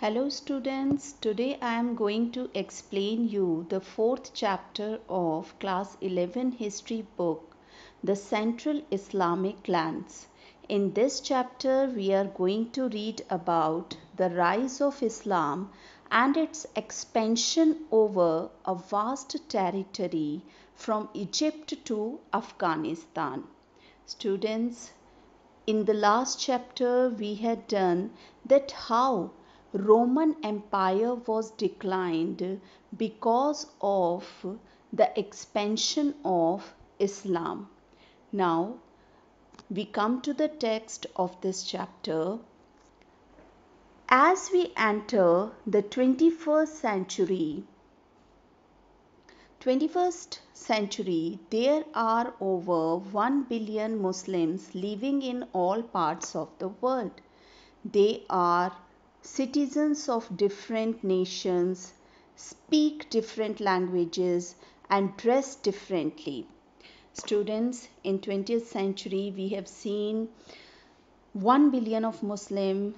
Hello students, today I am going to explain you the fourth chapter of class 11 history book, The Central Islamic Lands. In this chapter, we are going to read about the rise of Islam and its expansion over a vast territory from Egypt to Afghanistan. Students, in the last chapter, we had done that how Roman Empire was declined because of the expansion of Islam. Now we come to the text of this chapter. As we enter the 21st century, 21st century there are over 1 billion Muslims living in all parts of the world. They are citizens of different nations speak different languages and dress differently. Students, in 20th century we have seen 1 billion of Muslim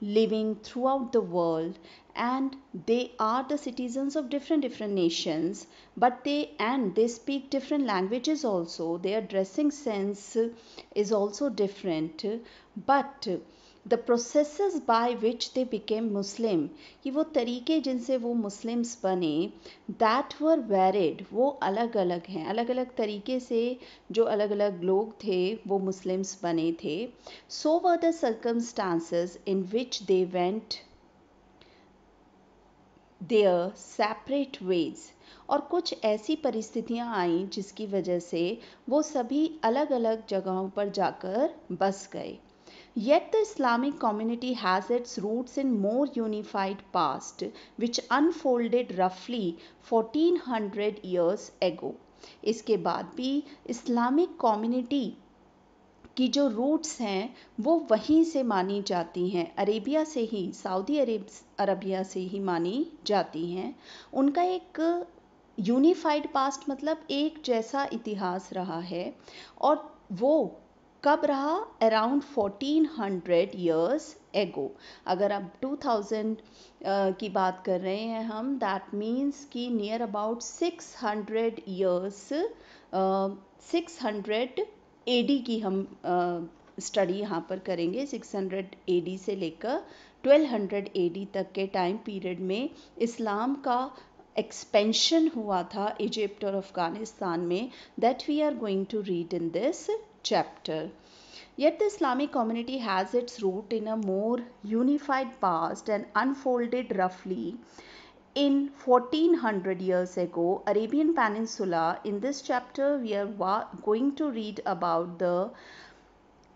living throughout the world and they are the citizens of different different nations but they and they speak different languages also their dressing sense is also different but the process by which they became Muslim कि वो तरीके जिनसे वो Muslims बने that were varied वो अलग अलग हैं अलग अलग तरीके से जो अलग अलग लोग थे वो मुस्लिम्स बने थे so were the circumstances in which they went their separate ways और कुछ ऐसी परिस्थितियाँ आईं जिसकी वजह से वो सभी अलग अलग जगहों पर जाकर बस गए Yet the Islamic community has its roots in more unified past which unfolded roughly 1400 years ago. इसके बाद भी इस्लामिक कम्युनिटी की जो रूट्स हैं वो वहीं से मानी जाती हैं अरेबिया से ही सऊदी अरब अरबिया से ही मानी जाती हैं उनका एक यूनिफाइड पास्ट मतलब एक जैसा इतिहास रहा है और वो कब रहा अराउंड 1400 ईयर्स एगो अगर आप 2000 uh, की बात कर रहे हैं हम दैट मीन्स कि near about 600 years six hundred AD की हम स्टडी uh, यहाँ पर करेंगे 600 एडी से लेकर 1200 एडी तक के टाइम पीरियड में इस्लाम का एक्सपेंशन हुआ था इजिप्ट और अफ़गानिस्तान में that we are going to read in this chapter. Yet the Islamic community has its root in a more unified past and unfolded roughly in 1400 years ago Arabian Peninsula. In this chapter we are wa- going to read about the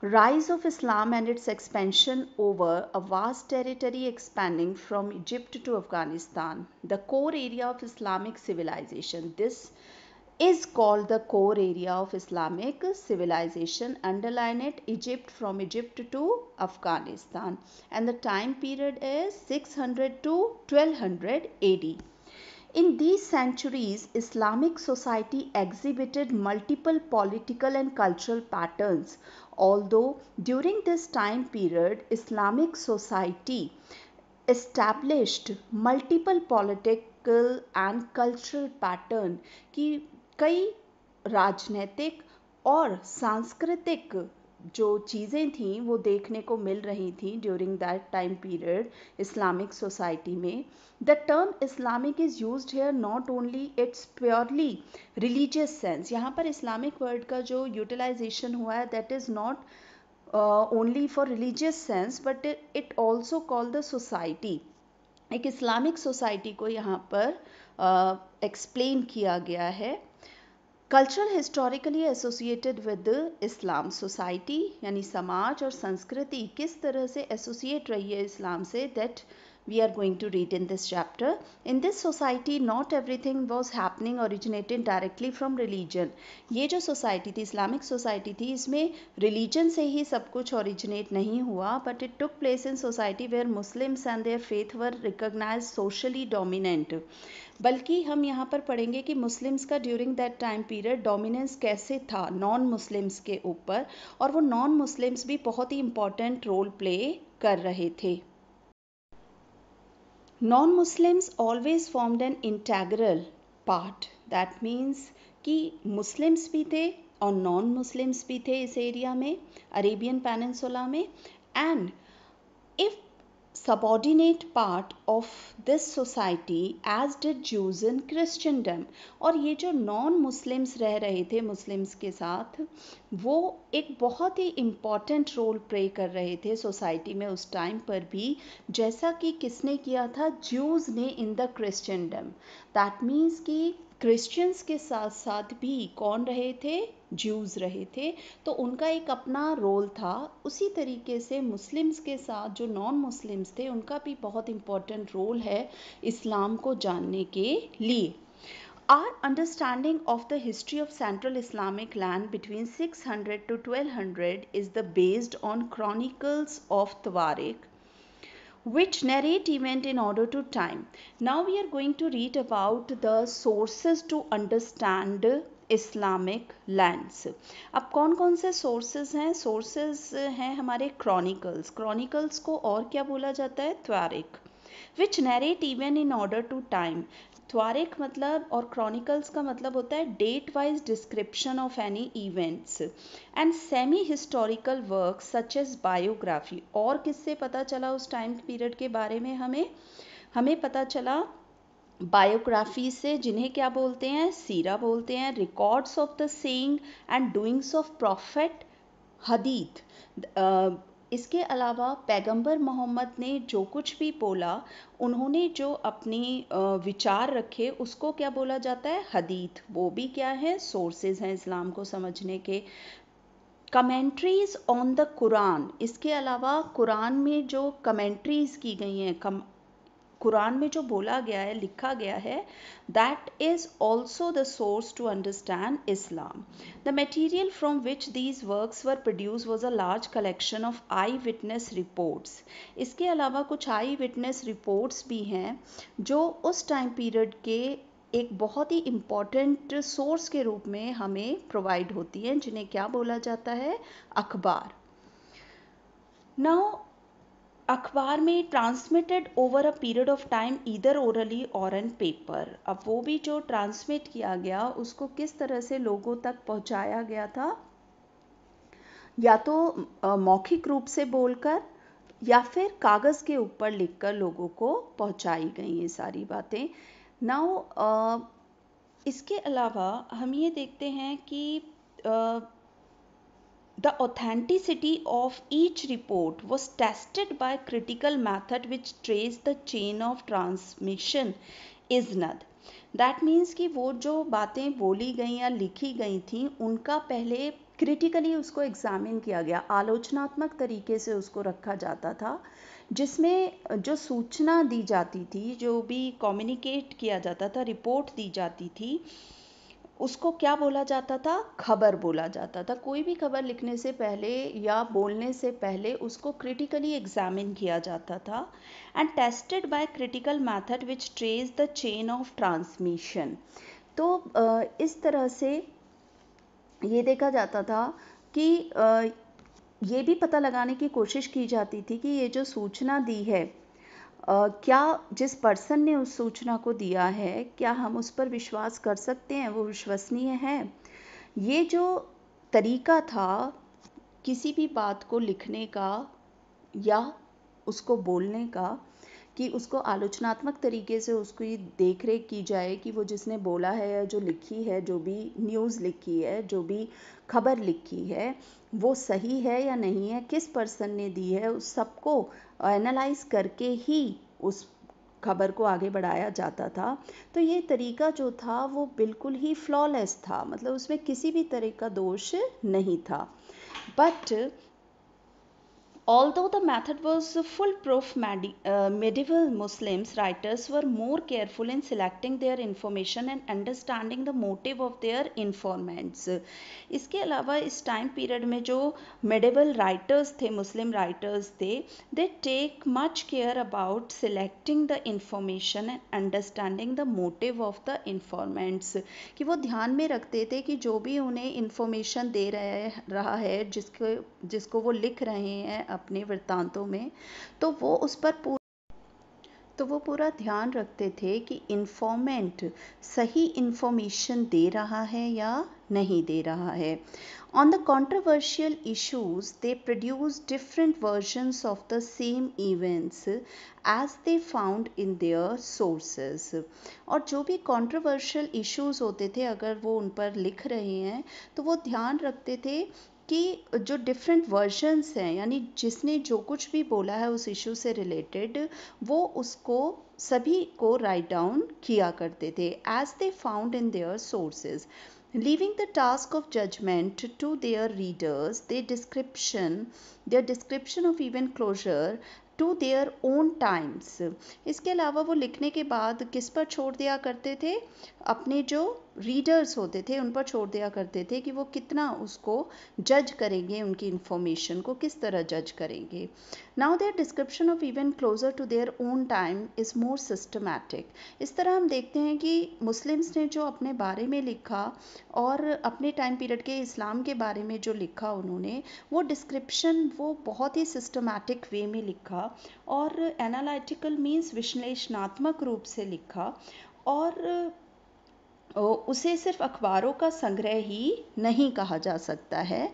rise of Islam and its expansion over a vast territory expanding from Egypt to Afghanistan, the core area of Islamic civilization. This is called the core area of Islamic civilization. Underline it Egypt from Egypt to Afghanistan. And the time period is 600 to 1200 AD. In these centuries, Islamic society exhibited multiple political and cultural patterns. Although during this time period, Islamic society established multiple political and cultural pattern कई राजनैतिक और सांस्कृतिक जो चीज़ें थीं वो देखने को मिल रही थी during that time period Islamic society में the term Islamic is use here not only its purely religious sense यहाँ पर इस्लामिक वर्ड का जो यूटिलाइजेशन हुआ है that is not only for religious sense but it also call the society एक Islamic society को यहाँ पर एक्सप्लेन uh, किया गया है cultural historically associated with Islam society यानी समाज और संस्कृति किस तरह से एसोसिएट रही है इस्लाम से that we are going to read in this chapter. In this society, not everything was happening originated directly from religion. ye jo society thi islamic society thi isme religion se hi sab kuch originate nahi hua but it took place in society where Muslims and their faith were recognized socially dominant. बल्कि हम यहाँ पर पढ़ेंगे कि Muslims का during that time period dominance कैसे था non Muslims के ऊपर और वो नॉन मुस्लिम्स भी बहुत ही इम्पॉर्टेंट रोल प्ले कर रहे थे non Muslims always formed an integral part that means कि मुस्लिम्स भी थे और नॉन मुस्लिम्स भी थे इस एरिया में अरेबियन पैनसोला में and if subordinate part of this society as did Jews in Christendom और ये जो नॉन मुस्लिम्स रह रहे थे मुस्लिम्स के साथ वो एक बहुत ही इम्पॉर्टेंट रोल प्ले कर रहे थे सोसाइटी में उस टाइम पर भी जैसा कि किसने किया था जूज ने in the Christendom that means कि क्रिश्चियंस के साथ साथ भी कौन रहे थे ज्यूज रहे थे तो उनका एक अपना रोल था उसी तरीके से मुस्लिम्स के साथ जो नॉन मुस्लिम्स थे उनका भी बहुत इम्पोर्टेंट रोल है इस्लाम को जानने के लिए our understanding of the history of central Islamic land between 600 to twelve hundred is the based on chronicles of तवारिक which narrate event in order to time. Now we are going to read about the sources to understand Islamic lands. अब कौन कौन से sources हैं sources हैं हमारे chronicles. Chronicles को और क्या बोला जाता which narrate even in order to time त्वारिक मतलब और क्रॉनिकल्स का मतलब होता है date wise description of any events and semi historical work such as biography और किससे पता चला उस टाइम पीरियड के बारे में हमें हमें पता चला बायोग्राफी से जिन्हें क्या बोलते हैं सीरा बोलते हैं records of the sayings and doings of prophet हदीत इसके अलावा पैगंबर मोहम्मद ने जो कुछ भी बोला उन्होंने जो अपनी विचार रखे उसको क्या बोला जाता है हदीत वो भी क्या है सोर्सेज हैं इस्लाम को समझने के कमेंट्रीज ऑन द कुरान इसके अलावा कुरान में जो कमेंट्रीज की गई हैं कम कुरान में जो बोला गया है लिखा गया है that is also the source to understand Islam the material from which these works were produce was a large collection of eye witness reports इसके अलावा कुछ आई विटनेस रिपोर्ट्स भी हैं जो उस टाइम पीरियड के एक बहुत ही इम्पॉर्टेंट सोर्स के रूप में हमें प्रोवाइड होती हैं जिन्हें क्या बोला जाता है अखबार नाउ अखबार में transmitted over a period of time इधर ओरली और एन पेपर अब वो भी जो ट्रांसमिट किया गया उसको किस तरह से लोगों तक पहुंचाया गया था या तो मौखिक रूप से बोलकर या फिर कागज़ के ऊपर लिखकर लोगों को पहुंचाई गई ये सारी बातें नाउ इसके अलावा हम ये देखते हैं कि The authenticity of each report was tested by critical method which traced the chain of transmission is नद दैट मीन्स कि वो जो बातें बोली गई या लिखी गई थी उनका पहले क्रिटिकली उसको एग्जामिन किया गया आलोचनात्मक तरीके से उसको रखा जाता था जिसमें जो सूचना दी जाती थी जो भी कम्युनिकेट किया जाता था रिपोर्ट दी जाती थी उसको क्या बोला जाता था खबर बोला जाता था कोई भी खबर लिखने से पहले या बोलने से पहले उसको क्रिटिकली एग्जामिन किया जाता था and tested by critical method which trace the chain of transmission तो इस तरह से ये देखा जाता था कि ये भी पता लगाने की कोशिश की जाती थी कि ये जो सूचना दी है क्या जिस पर्सन ने उस सूचना को दिया है क्या हम उस पर विश्वास कर सकते हैं वो विश्वसनीय है ये जो तरीका था किसी भी बात को लिखने का या उसको बोलने का कि उसको आलोचनात्मक तरीके से उसकी देख रेख की जाए कि वो जिसने बोला है या जो लिखी है जो भी न्यूज़ लिखी है जो भी खबर लिखी है वो सही है या नहीं है किस पर्सन ने दी है उस सबको एनालाइज करके ही उस खबर को आगे बढ़ाया जाता था तो ये तरीका जो था वो बिल्कुल ही फ्लॉलेस था मतलब उसमें किसी भी तरह का दोष नहीं था but Although the method was foolproof, medieval Muslims writers were more careful in selecting their information and understanding the motive of their informants. iske alawa is time period mein jo medieval writers the muslim writers थे they take much care about selecting the information and understanding the motive of the informants ki wo dhyan mein rakhte the ki jo bhi unhe information de रहे रहा है जिसको जिसको वो लिख रहे हैं अपने वृत्तांतों में तो वो उस पर तो वो पूरा ध्यान रखते थे कि इन्फॉर्मेंट सही इन्फॉर्मेशन दे रहा है या नहीं दे रहा है on the controversial issues they produce different version of the same events as they found in their sources और जो भी कॉन्ट्रोवर्शियल इशूज़ होते थे अगर वो उन पर लिख रहे हैं तो वो ध्यान रखते थे कि जो डिफरेंट वर्जन्स हैं यानी जिसने जो कुछ भी बोला है उस इशू से रिलेटेड वो उसको सभी को राइट डाउन किया करते थे as they found in their sources leaving the task of judgement to their readers the description their description of event closer to their own times इसके अलावा वो लिखने के बाद किस पर छोड़ दिया करते थे अपने जो रीडर्स होते थे उन पर छोड़ दिया करते थे कि वो कितना उसको जज करेंगे उनकी इन्फॉर्मेशन को किस तरह जज करेंगे now their description of even closer to their own time is more systematic इस तरह हम देखते हैं कि मुस्लिम्स ने जो अपने बारे में लिखा और अपने टाइम पीरियड के इस्लाम के बारे में जो लिखा उन्होंने वो डिस्क्रिप्शन वो बहुत ही सिस्टमैटिक वे में लिखा और एनालिटिकल मीन्स विश्लेषणात्मक रूप से लिखा और उसे सिर्फ अखबारों का संग्रह ही नहीं कहा जा सकता है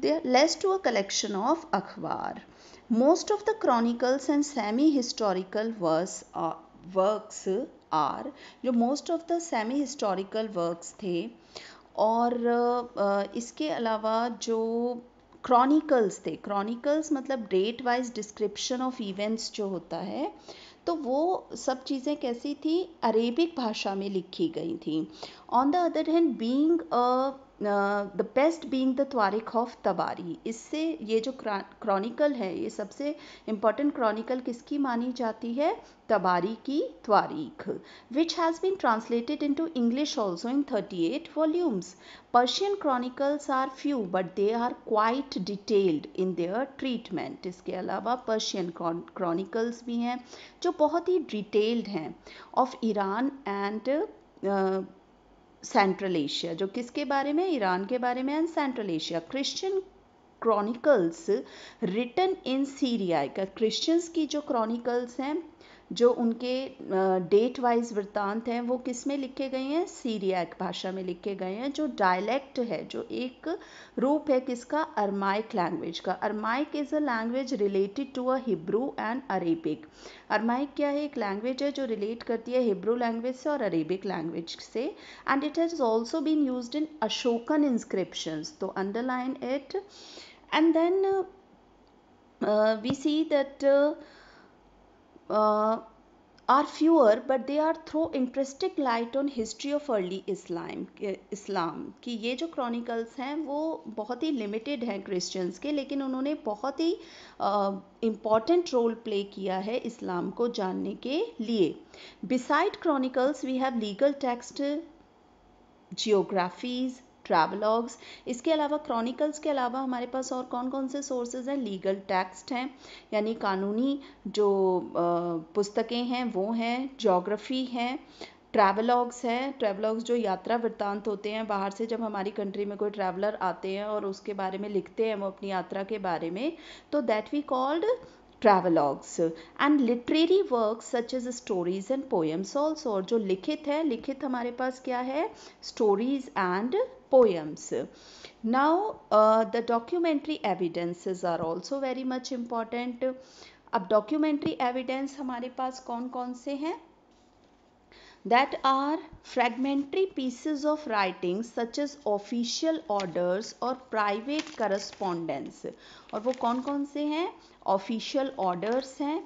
they are less to a collection of अखबार most of the chronicles and semi historical verse works are जो most of the semi historical works थे और इसके अलावा जो क्रॉनिकल्स थे क्रॉनिकल्स मतलब date wise description of events जो होता है तो वो सब चीज़ें कैसी थी अरेबिक भाषा में लिखी गई थी on the other hand being the best being the Tarikh of Tabari इससे ये जो क्रॉनिकल है ये सबसे इम्पॉर्टेंट क्रॉनिकल किसकी मानी जाती है तबारी की Tarikh which has been translated into English also in thirty eight volumes Persian chronicles are few but they are quite detailed in their treatment इसके अलावा पर्शियन क्रॉनिकल्स भी हैं जो बहुत ही डिटेल्ड हैं of Iran and Central Asia जो किसके बारे में ईरान के बारे में and Central Asia Christian chronicles written in Syria Christians की जो क्रॉनिकल्स हैं जो उनके डेट वाइज वृत्तांत हैं वो किस में लिखे गए हैं सीरियाक भाषा में लिखे गए हैं जो डायलैक्ट है जो एक रूप है किसका अरमाइक लैंग्वेज का Aramaic is a language related to a Hebrew and Arabic Aramaic क्या है एक लैंग्वेज है जो रिलेट करती है हिब्रू लैंग्वेज से और अरेबिक लैंग्वेज से and it has also been use in Ashokan inscription तो underline it and then we see that uh, are fewer but they are throw interesting light on history of early Islam Islam eh, कि ये जो chronicles हैं वो बहुत ही limited हैं Christians के लेकिन उन्होंने बहुत ही इम्पॉर्टेंट रोल प्ले किया है इस्लाम को जानने के लिए besides chronicles we have legal text geographies travelogues इसके अलावा क्रॉनिकल्स के अलावा हमारे पास और कौन कौन से सोर्सेज हैं लीगल टेक्स्ट हैं यानी कानूनी जो पुस्तकें हैं वो हैं जोग्राफ़ी हैं ट्रैवलॉग्स हैं ट्रैवलॉग्स जो यात्रा वृत्तांत होते हैं बाहर से जब हमारी कंट्री में कोई ट्रैवलर आते हैं और उसके बारे में लिखते हैं वो अपनी यात्रा के बारे में तो that we called travelogues and literary work such as stories and poems also और जो लिखित है लिखित हमारे पास क्या है stories and poems. Now, uh, the documentary evidences are also very much important. अब documentary evidence हमारे पास कौन कौन से हैं that are fragmentary pieces of writing such as official orders or private correspondence और वो कौन कौन से हैं official orders हैं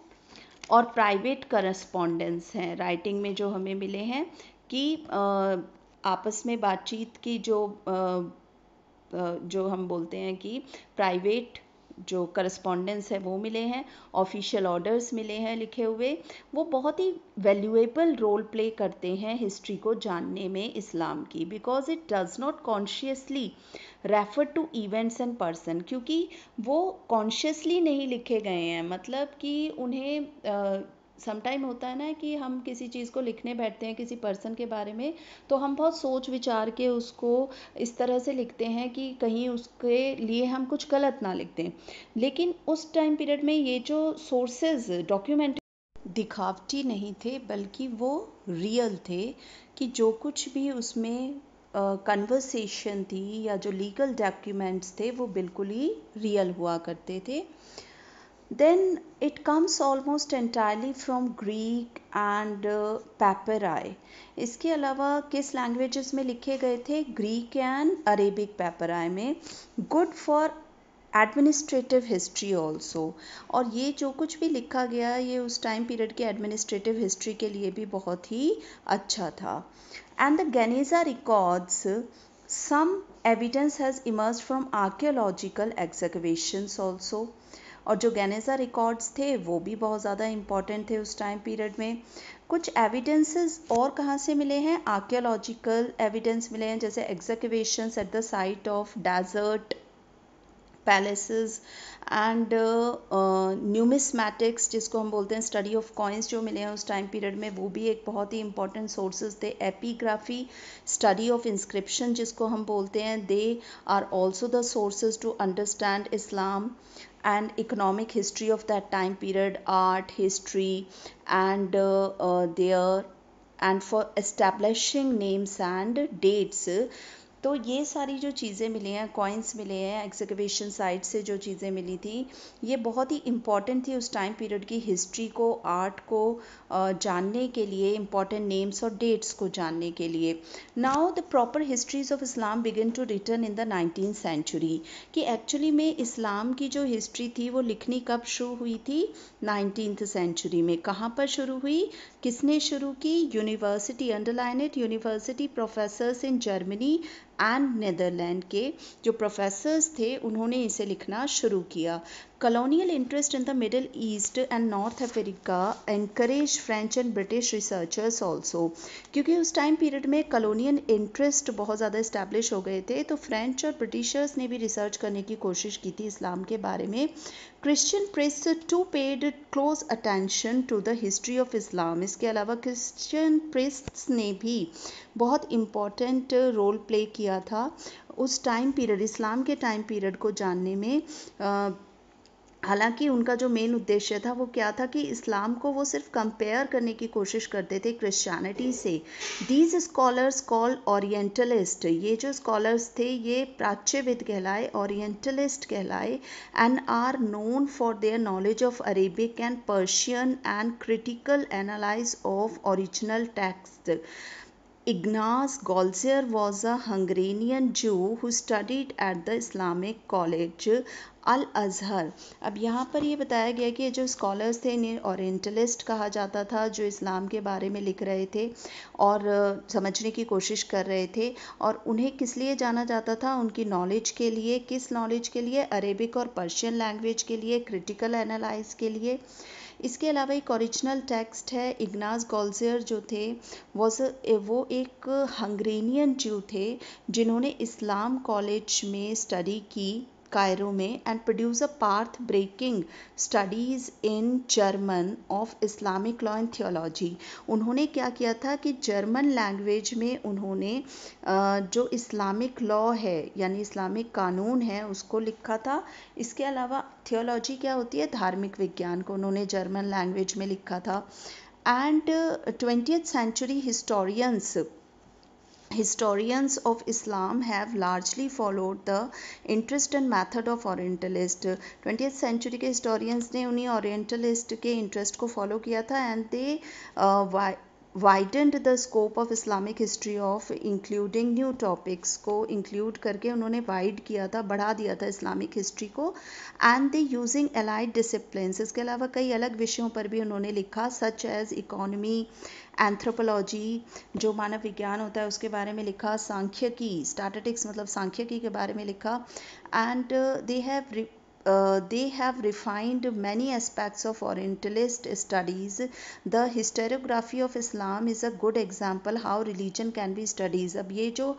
और private correspondence हैं writing में जो हमें मिले हैं कि आपस में बातचीत की जो जो हम बोलते हैं कि प्राइवेट जो करस्पॉन्डेंस है वो मिले हैं ऑफिशियल ऑर्डर्स मिले हैं लिखे हुए वो बहुत ही वैल्यूएबल रोल प्ले करते हैं हिस्ट्री को जानने में इस्लाम की because it does not consciously refer to events and person क्योंकि वो कॉन्शियसली नहीं लिखे गए हैं मतलब कि उन्हें समटाइम होता है ना कि हम किसी चीज़ को लिखने बैठते हैं किसी पर्सन के बारे में तो हम बहुत सोच विचार के उसको इस तरह से लिखते हैं कि कहीं उसके लिए हम कुछ गलत ना लिख दें लेकिन उस टाइम पीरियड में ये जो सोर्सेज डॉक्यूमेंट दिखावटी नहीं थे बल्कि वो रियल थे कि जो कुछ भी उसमें कन्वर्सेशन uh, थी या जो लीगल डॉक्यूमेंट्स थे वो बिल्कुल ही रियल हुआ करते थे then it comes almost entirely from Greek and uh, papyri. इसके अलावा किस languages में लिखे गए थे Greek and Arabic papyri में good for administrative history also और ये जो कुछ भी लिखा गया ये उस टाइम पीरियड के एडमिनिस्ट्रेटिव हिस्ट्री के लिए भी बहुत ही अच्छा था and the Geniza records some evidence has emerge from archaeological excavations also और जो गैनेजा रिकॉर्ड्स थे वो भी बहुत ज़्यादा इम्पॉर्टेंट थे उस टाइम पीरियड में कुछ एविडेंसेस और कहाँ से मिले हैं आर्कियोलॉजिकल एविडेंस मिले हैं जैसे excavations at the site of desert palaces and numismatics जिसको हम बोलते हैं स्टडी ऑफ कॉइन्स जो मिले हैं उस टाइम पीरियड में वो भी एक बहुत ही इंपॉर्टेंट सोर्सेज थे एपीग्राफी स्टडी ऑफ इंस्क्रिप्शन जिसको हम बोलते हैं they are also the sources to understand Islam and economic history of that time period art history and uh, uh, their and for establishing names and dates तो ये सारी जो चीज़ें मिली हैं कॉइन्स मिले हैं एग्जिबिशन साइट से जो चीज़ें मिली थी ये बहुत ही इम्पॉर्टेंट थी उस टाइम पीरियड की हिस्ट्री को आर्ट को जानने के लिए इम्पॉर्टेंट नेम्स और डेट्स को जानने के लिए now the proper histories of Islam begin to return in the nineteen century कि एक्चुअली में इस्लाम की जो हिस्ट्री थी वो लिखनी कब शुरू हुई थी नाइनटीन सेंचुरी में कहाँ पर शुरू हुई किसने शुरू की university underline it university professors in Germany and Netherland के जो प्रोफेसर्स थे उन्होंने इसे लिखना शुरू किया colonial interest in the Middle East and North Africa encourage French and British researchers also क्योंकि उस टाइम पीरियड में कलोनियल इंटरेस्ट बहुत ज़्यादा इस्टेब्लिश हो गए थे तो फ्रेंच और ब्रिटिशर्स ने भी रिसर्च करने की कोशिश की थी इस्लाम के बारे में Christian press to paid close attention to the history of Islam इसके अलावा क्रिश्चियन प्रेस ने भी बहुत इम्पॉर्टेंट रोल प्ले किया था उस टाइम पीरियड इस्लाम के टाइम पीरियड को जानने में हालांकि उनका जो मेन उद्देश्य था वो क्या था कि इस्लाम को वो सिर्फ कंपेयर करने की कोशिश करते थे क्रिश्चियनिटी से दीज स्कॉलर्स कॉल ओरिएंटलिस्ट ये जो स्कॉलर्स थे ये प्राच्यविद कहलाए ओरिएंटलिस्ट कहलाए and are known for their knowledge of Arabic and Persian and critical analyse of original text Ignaz Goltzier was a Hungarian Jew who studied at the Islamic College Al Azhar अब यहाँ पर ये बताया गया कि जो scholars थे इन्हें औरटलिस्ट कहा जाता था जो इस्लाम के बारे में लिख रहे थे और समझने की कोशिश कर रहे थे और उन्हें किस लिए जाना जाता था उनकी नॉलेज के लिए किस नॉलेज के लिए अरेबिक और पर्शियन लैंग्वेज के लिए क्रिटिकल एनालाइज के लिए इसके अलावा एक ओरिजिनल टेक्स्ट है इग्नास गोल्जियर जो थे वॉज वो एक हंग्रेनियन ज्यू थे जिन्होंने इस्लाम कॉलेज में स्टडी की Cairo and produce a path-breaking studies in German of Islamic law and theology. उन्होंने क्या किया था कि जर्मन लैंग्वेज में उन्होंने जो इस्लामिक लॉ है यानी इस्लामिक कानून है उसको लिखा था इसके अलावा थियोलॉजी क्या होती है धार्मिक विज्ञान को उन्होंने जर्मन लैंग्वेज में लिखा था and twenty century historians historians of Islam have largely followed the interest and method of orientalist 20th century के historians ने उन्हीं orientalist के interest को follow किया था and they uh, widened the scope of Islamic history of including new topics को include करके उन्होंने वाइड किया था बढ़ा दिया था इस्लामिक हिस्ट्री को and they using allied discipline इसके अलावा कई अलग विषयों पर भी उन्होंने लिखा सच एज इकोनमी एंथ्रोपोलॉजी जो मानव विज्ञान होता है उसके बारे में लिखा सांख्यिकी स्टाटेटिक्स मतलब सांख्यिकी के बारे में लिखा and they have uh, they have refined many aspects of orientalist studies the historiography of islam is a good example how religion can be studies अब ये जो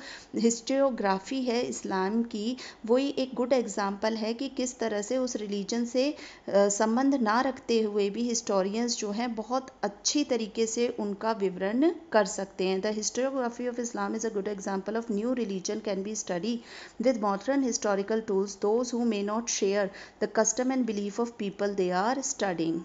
हिस्टोग्राफी है इस्लाम की वही एक गुड एग्जाम्पल है कि किस तरह से उस रिलीजन से uh, संबंध ना रखते हुए भी हिस्टोरियंस जो हैं बहुत अच्छी तरीके से उनका विवरण कर सकते हैं the historiography of Islam is a good example of new religion can be study with modern historical tools those who may not share the custom and belief of people they are studying.